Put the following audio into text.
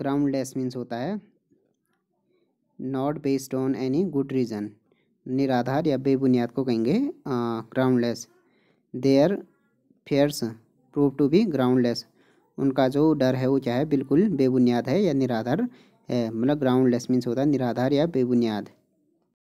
groundless means होता है not based on any good reason निराधार या बेबुनियाद को कहेंगे groundless their fears prove to be groundless उनका जो डर है वो क्या है बिल्कुल बेबुनियाद है या निराधार है मतलब ग्राउंडलेस मीन्स होता है निराधार या बेबुनियाद